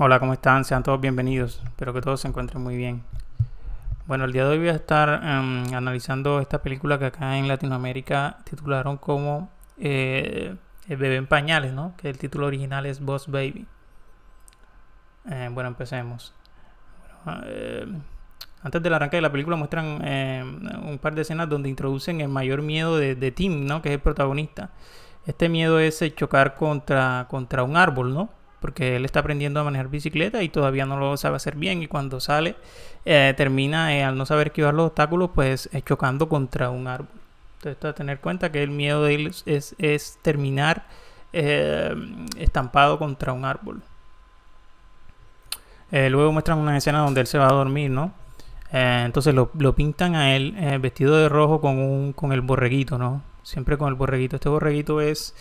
Hola, ¿cómo están? Sean todos bienvenidos. Espero que todos se encuentren muy bien. Bueno, el día de hoy voy a estar em, analizando esta película que acá en Latinoamérica titularon como eh, El bebé en pañales, ¿no? Que el título original es Boss Baby. Eh, bueno, empecemos. Bueno, eh, antes del arranque de la película muestran em, un par de escenas donde introducen el mayor miedo de, Tim, ¿no? Que es el protagonista. Este miedo es chocar contra, contra un árbol, ¿no? porque él está aprendiendo a manejar bicicleta y todavía no lo sabe hacer bien y cuando sale eh, termina eh, al no saber esquivar los obstáculos pues eh, chocando contra un árbol. Entonces está a tener cuenta que el miedo de él es, es terminar estampado contra un árbol. luego muestran una escena donde él se va a dormir, ¿no? entonces lo, lo, pintan a él vestido de rojo con, un, con el borreguito, ¿no? Siempre con el borreguito. Este borreguito es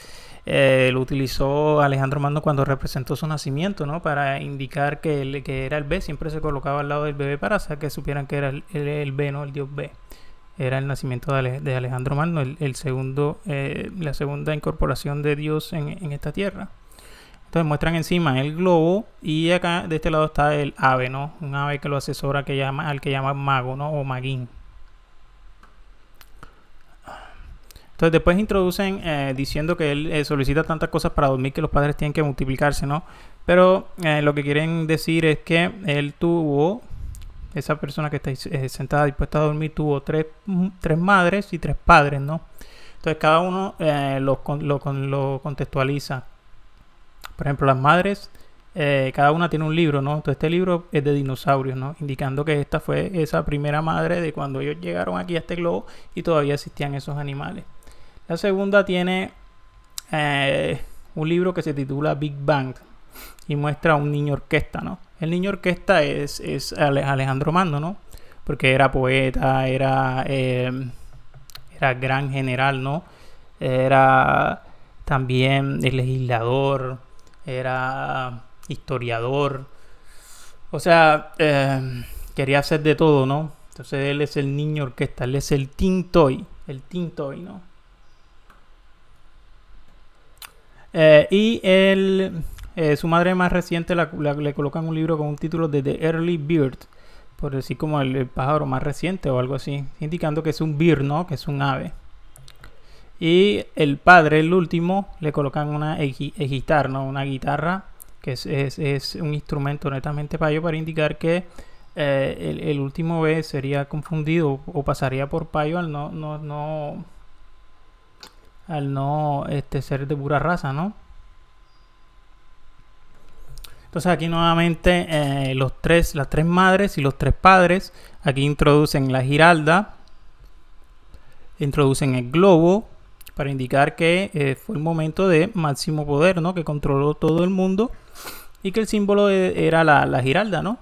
eh, lo utilizó Alejandro Mando cuando representó su nacimiento, ¿no? Para indicar que, que era el B, siempre se colocaba al lado del bebé para hacer que supieran que era el, B, ¿no? El dios B. Era el nacimiento de, Alejandro Magno, el, segundo, eh, la segunda incorporación de Dios en, esta tierra. Entonces muestran encima el globo y acá de este lado está el ave, ¿no? Un ave que lo asesora que llama, al que llama mago, ¿no? O maguín. Entonces después introducen eh, diciendo que él eh, solicita tantas cosas para dormir que los padres tienen que multiplicarse, ¿no? Pero eh, lo que quieren decir es que él tuvo, esa persona que está sentada dispuesta a dormir tuvo mm, tres, madres y tres padres, ¿no? Entonces cada uno lo, lo, contextualiza. Por ejemplo, las madres, cada una tiene un libro, ¿no? Entonces este libro es de dinosaurios, ¿no? Indicando que esta fue esa primera madre de cuando ellos llegaron aquí a este globo y todavía existían esos animales. La segunda tiene eh, un libro que se titula Big Bang y muestra a un niño orquesta, ¿no? El niño orquesta es, Alejandro Mando, ¿no? Porque era poeta, era, eh, era gran general, ¿no? Era también legislador, era historiador. O sea, eh, quería hacer de todo, ¿no? Entonces él es el niño orquesta, él es el Tintoy, el Tintoy, ¿no? Eh, y el, eh, su madre más reciente le colocan un libro con un título de The Early Bird, por decir como el, pájaro más reciente o algo así, indicando que es un bird, Que es un ave. Y el padre, el último, le colocan una guitarra, ¿no? Una guitarra, que es, es, un instrumento netamente payo para indicar que eh, el, el, último B sería confundido o pasaría por payo al no, no, no al no este, ser de pura raza, ¿no? Entonces aquí nuevamente eh, los tres, las tres madres y los tres padres, aquí introducen la giralda, introducen el globo para indicar que eh, fue el momento de máximo poder, ¿no? Que controló todo el mundo y que el símbolo e, era la, giralda, ¿no?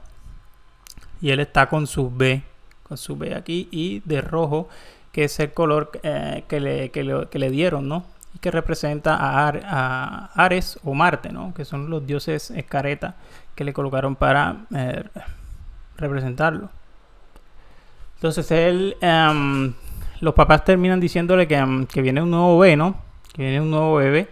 Y él está con su B, con su B aquí y de rojo que es el color eh, que, le, dieron, ¿no? Y que representa a, Ares o Marte, ¿no? Que son los dioses escareta que le colocaron para eh, representarlo. Entonces él, em, los papás terminan diciéndole que, em, viene un nuevo no que viene un nuevo bebé,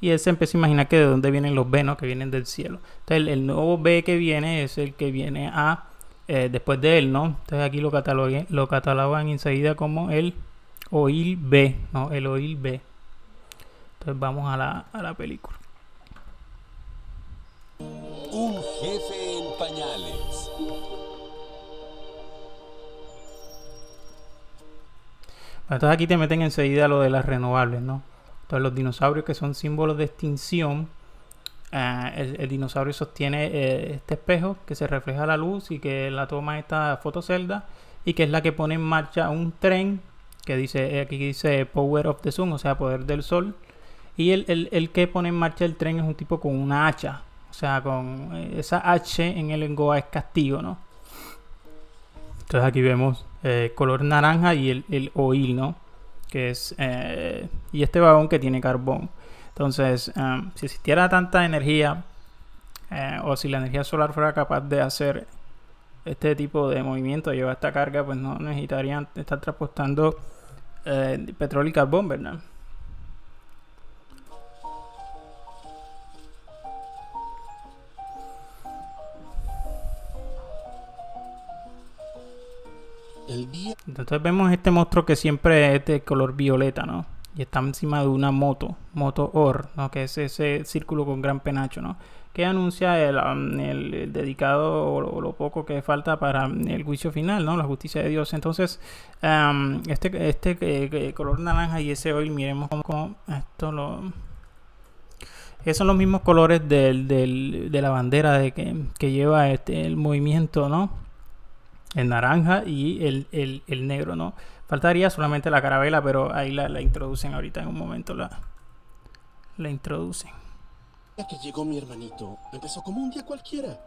y él se empieza a imaginar que de dónde vienen los venos, que vienen del cielo. Entonces el, nuevo bebé que viene es el que viene a eh, después de él, ¿no? Entonces aquí lo, catalogan, lo catalogan enseguida como el oil B, ¿no? El oil B. Entonces vamos a la, a la película. Un jefe en pañales. Entonces aquí te meten enseguida lo de las renovables, ¿no? Entonces los dinosaurios que son símbolos de extinción Ah, el, dinosaurio sostiene eh, este espejo que se refleja la luz y que la toma esta fotocelda y que es la que pone en marcha un tren que dice eh, aquí dice Power of the Sun, o sea, poder del sol. Y el, que pone en marcha el tren es un tipo con una hacha, o sea, con eh, esa H en el engoa es castigo, ¿no? Entonces aquí vemos color naranja y el, el oil, ¿no? Que es. y este vagón que tiene carbón. Entonces, em, si existiera tanta energía eh, o si la energía solar fuera capaz de hacer este tipo de movimiento, llevar esta carga, pues no necesitarían estar transportando eh, petróleo y carbón, ¿verdad? Entonces vemos este monstruo que siempre es de color violeta, ¿no? Y está encima de una moto or ¿no? que es ese círculo con gran penacho, ¿no? que anuncia um, el, el, dedicado o, lo poco que falta para um, el juicio final, ¿no? la justicia de Dios. Entonces, um, este, este eh, eh, color naranja y ese hoy, miremos cómo, esto lo... Esos son los mismos colores del, del, de la bandera de que, que, lleva este, el movimiento, ¿no? El naranja y el, el, el negro, ¿no? Faltaría solamente la carabela, pero ahí la, la introducen ahorita en un momento la, la introducen. Ya que llegó mi hermanito, empezó como un día cualquiera.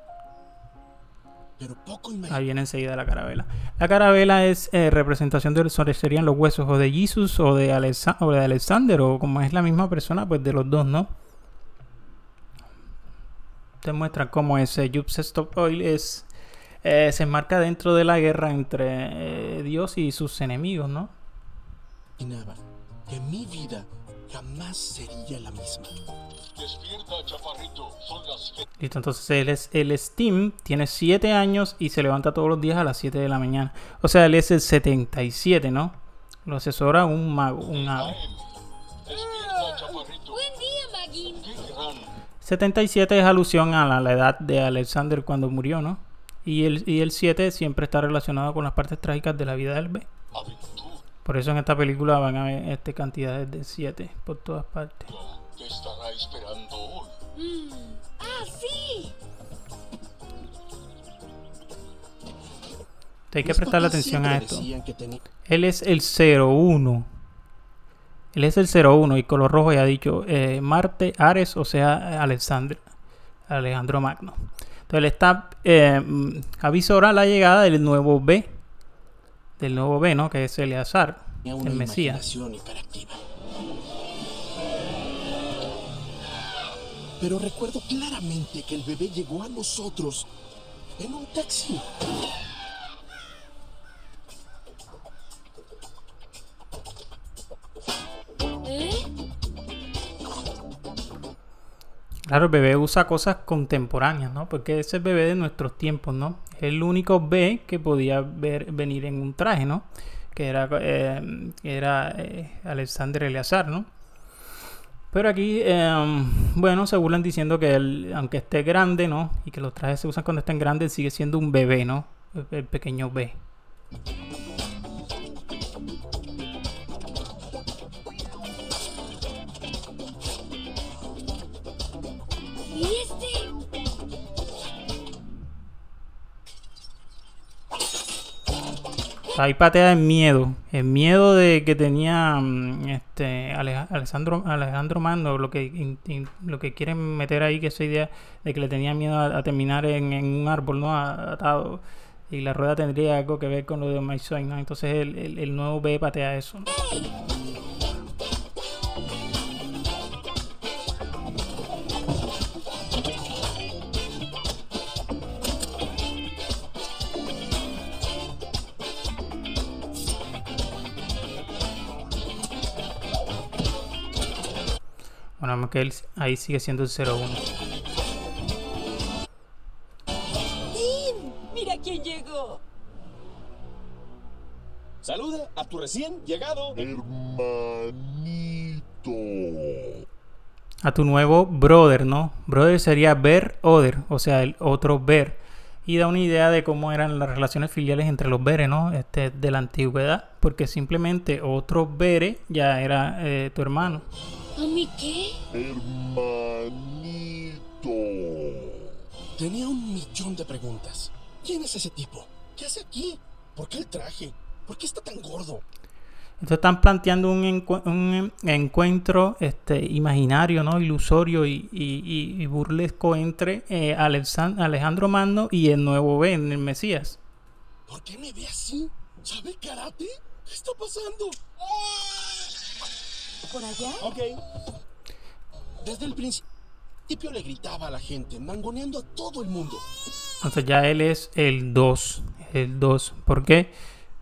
Pero poco Ahí viene enseguida la carabela. La carabela es eh, representación de serían los huesos o de Jesus o de, Alexa o de Alexander o como es la misma persona, pues de los dos, ¿no? Te muestra cómo ese Jups Stop Oil es, eh, se enmarca dentro de la guerra entre eh, Dios y sus enemigos, ¿no? Y nada, que mi vida jamás sería la misma. Despierta, chaparrito, son las... Listo, entonces él es el Steam, tiene 7 años y se levanta todos los días a las 7 de la mañana. O sea, él es el 77, ¿no? Lo asesora un mago, un ave. Despierta, Buen día, Magin. 77 es alusión a la, edad de Alexander cuando murió, ¿no? Y el, y el 7 siempre está relacionado con las partes trágicas de la vida del B. Por eso en esta película van a ver este cantidades de 7 por todas partes. Mm. ¡Ah, sí! hay que prestarle atención a esto. Él es el 01. Él es el 01 y color rojo ya ha dicho eh, Marte, Ares, o sea, Alexander, Alejandro Magno. Entonces, él está eh, mm, la llegada del nuevo B del nuevo Veno, que es Eleazar, el Mesías. Pero recuerdo claramente que el bebé llegó a nosotros en un taxi. Claro, el bebé usa cosas contemporáneas, ¿no? Porque es el bebé de nuestros tiempos, ¿no? Es el único B que podía ver, venir en un traje, ¿no? Que era, eh, era eh, Alexander Eleazar, ¿no? Pero aquí, em, bueno, se burlan diciendo que él, aunque esté grande, ¿no? Y que los trajes se usan cuando estén grandes, sigue siendo un bebé, ¿no? el pequeño B. ahí patea el miedo. El miedo de que tenía mm, este Alejandro, Alejandro Mando, lo que, lo que quieren meter ahí, que esa idea de que le tenía miedo a, terminar en, un árbol no atado. Y la rueda tendría algo que ver con lo de My Entonces el, el, nuevo B patea eso. Bueno, él ahí sigue siendo el 0 ¡Mira quién llegó! Saluda a tu recién llegado hermanito. A tu nuevo brother, ¿no? Brother sería ver other, o sea, el otro ver. Y da una idea de cómo eran las relaciones filiales entre los veres, ¿no? Este, de la antigüedad. Porque simplemente otro vere ya era eh, tu hermano. ¿A mi qué? Hermanito. Tenía un millón de preguntas. ¿Quién es ese tipo? ¿Qué hace aquí? ¿Por qué el traje? ¿Por qué está tan gordo? Entonces están planteando un, encuentro este, imaginario, ¿no? Ilusorio y, burlesco entre eh, Alejandro Mando y el nuevo Ben, el Mesías. ¿Por qué me ve así? ¿Sabe karate? ¿Qué está pasando? ¡Ah! ¿Por allá? Desde el principio le gritaba a la gente, mangoneando a todo el mundo. Entonces ya él es el 2. El 2. ¿Por qué?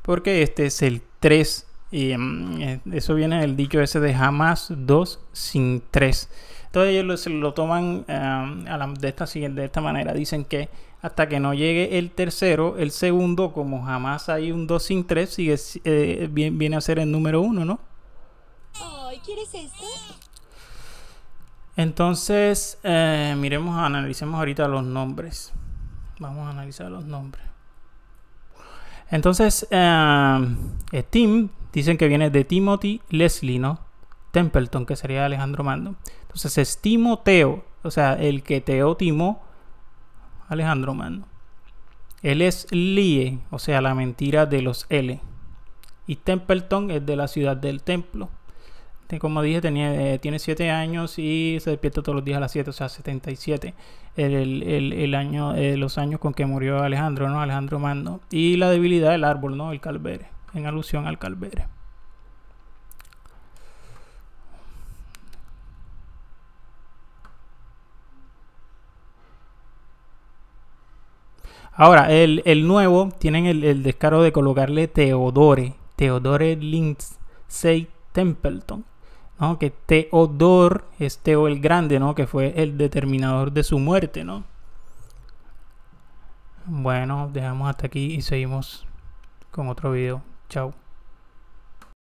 Porque este es el 3. Y mm, eh, eso viene del dicho ese de jamás 2 sin 3. Entonces ellos lo, toman eh, de, esta, de esta manera. Dicen que hasta que no llegue el tercero, el segundo, como jamás hay un 2 sin 3, sigue, eh, viene a ser el número 1, ¿no? ¿quieres Entonces, eh, miremos, analicemos ahorita los nombres. Vamos a analizar los nombres. Entonces, eh, eh, Tim, dicen que viene de Timothy Leslie, ¿no? Templeton, que sería Alejandro Mando. Entonces es Timoteo, o sea, el que Teo Timo, Alejandro Mando. Él es Lie, o sea, la mentira de los L. Y Templeton es de la ciudad del templo. Este, como dije, eh, tiene 7 años y se despierta todos los días a las 7, o sea, 77, el, el, año, eh, los años con que murió Alejandro, ¿no? Alejandro Mando. Y la debilidad del árbol, ¿no? El calvere, en alusión al calvere. Ahora, el, el, nuevo tienen el, el, descaro de colocarle Teodore, Teodore Lindsay Templeton, que Teodor es Teo el Grande, ¿no? Que fue el determinador de su muerte, ¿no? Bueno, dejamos hasta aquí y seguimos con otro video. Chao.